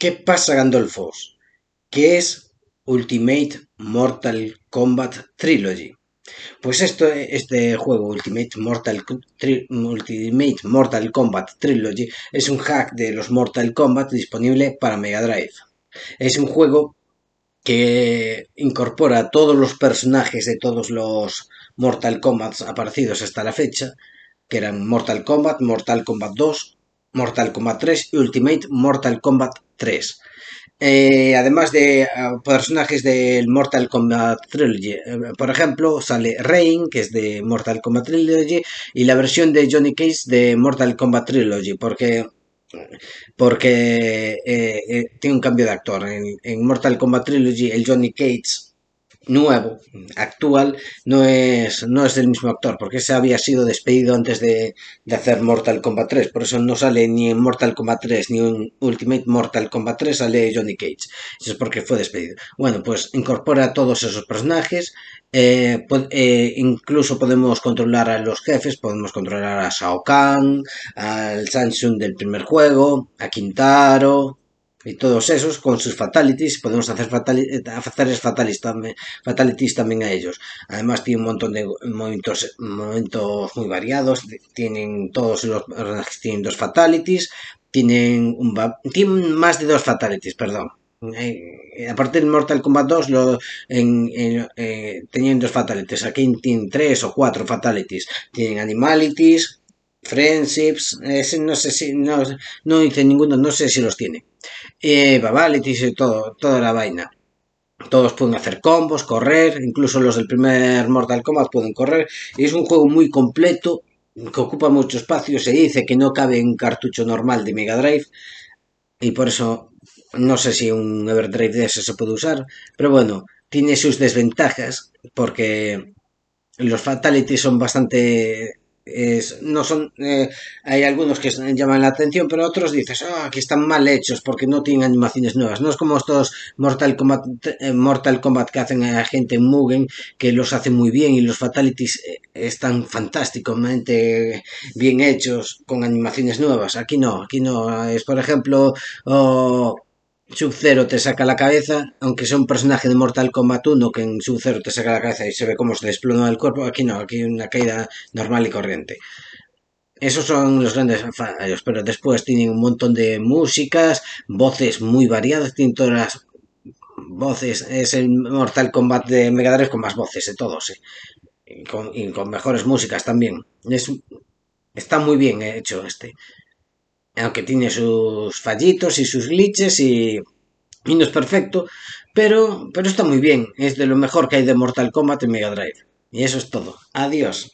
¿Qué pasa, Gandolfos? ¿Qué es Ultimate Mortal Kombat Trilogy? Pues esto, este juego, Ultimate Mortal, Ultimate Mortal Kombat Trilogy, es un hack de los Mortal Kombat disponible para Mega Drive. Es un juego que incorpora a todos los personajes de todos los Mortal Kombat aparecidos hasta la fecha, que eran Mortal Kombat, Mortal Kombat 2, Mortal Kombat 3 y Ultimate Mortal Kombat 3. Eh, además de ah, personajes del Mortal Kombat Trilogy. Eh, por ejemplo, sale Rain, que es de Mortal Kombat Trilogy, y la versión de Johnny Cage de Mortal Kombat Trilogy, porque porque eh, tiene un cambio de actor. En, en Mortal Kombat Trilogy, el Johnny Cage nuevo, actual, no es, no es del mismo actor, porque ese había sido despedido antes de, de, hacer Mortal Kombat 3, por eso no sale ni en Mortal Kombat 3 ni en Ultimate Mortal Kombat 3 sale Johnny Cage, eso es porque fue despedido. Bueno, pues incorpora a todos esos personajes, eh, eh, incluso podemos controlar a los jefes, podemos controlar a Shao Kahn, al Samsung del primer juego, a Quintaro, y todos esos con sus fatalities podemos hacer fatalities, eh, fatalities, también, fatalities también a ellos además tiene un montón de momentos, momentos muy variados tienen todos los tienen dos fatalities tienen, un, tienen más de dos fatalities perdón a eh, aparte de Mortal Kombat 2 lo, eh, tenían dos fatalities aquí tienen tres o cuatro fatalities tienen animalities Friendships, no sé si, no, dice ninguno, no sé si los tiene. Eh, Babalities y todo, toda la vaina. Todos pueden hacer combos, correr, incluso los del primer Mortal Kombat pueden correr. Es un juego muy completo, que ocupa mucho espacio, se dice que no cabe en cartucho normal de Mega Drive. Y por eso no sé si un Everdrive de ese se puede usar. Pero bueno, tiene sus desventajas porque los fatalities son bastante no son, eh, hay algunos que llaman la atención, pero otros dices, aquí ah, están mal hechos porque no tienen animaciones nuevas. No es como estos Mortal Kombat, eh, que hacen a gente en Mugen, que los hace muy bien y los Fatalities eh, están fantásticamente bien hechos con animaciones nuevas. Aquí no, aquí no. Es por ejemplo, oh, Sub-Zero te saca la cabeza, aunque sea un personaje de Mortal Kombat 1 que en Sub-Zero te saca la cabeza y se ve cómo se desploma el cuerpo, aquí no, aquí hay una caída normal y corriente. Esos son los grandes fallos, pero después tienen un montón de músicas, voces muy variadas, tienen todas las voces, es el Mortal Kombat de Mega con más voces de todos, eh, y, con, mejores músicas también. está muy bien hecho este aunque tiene sus fallitos y sus glitches y, no es perfecto, pero, pero está muy bien, es de lo mejor que hay de Mortal Kombat en Mega Drive. Y eso es todo. Adiós.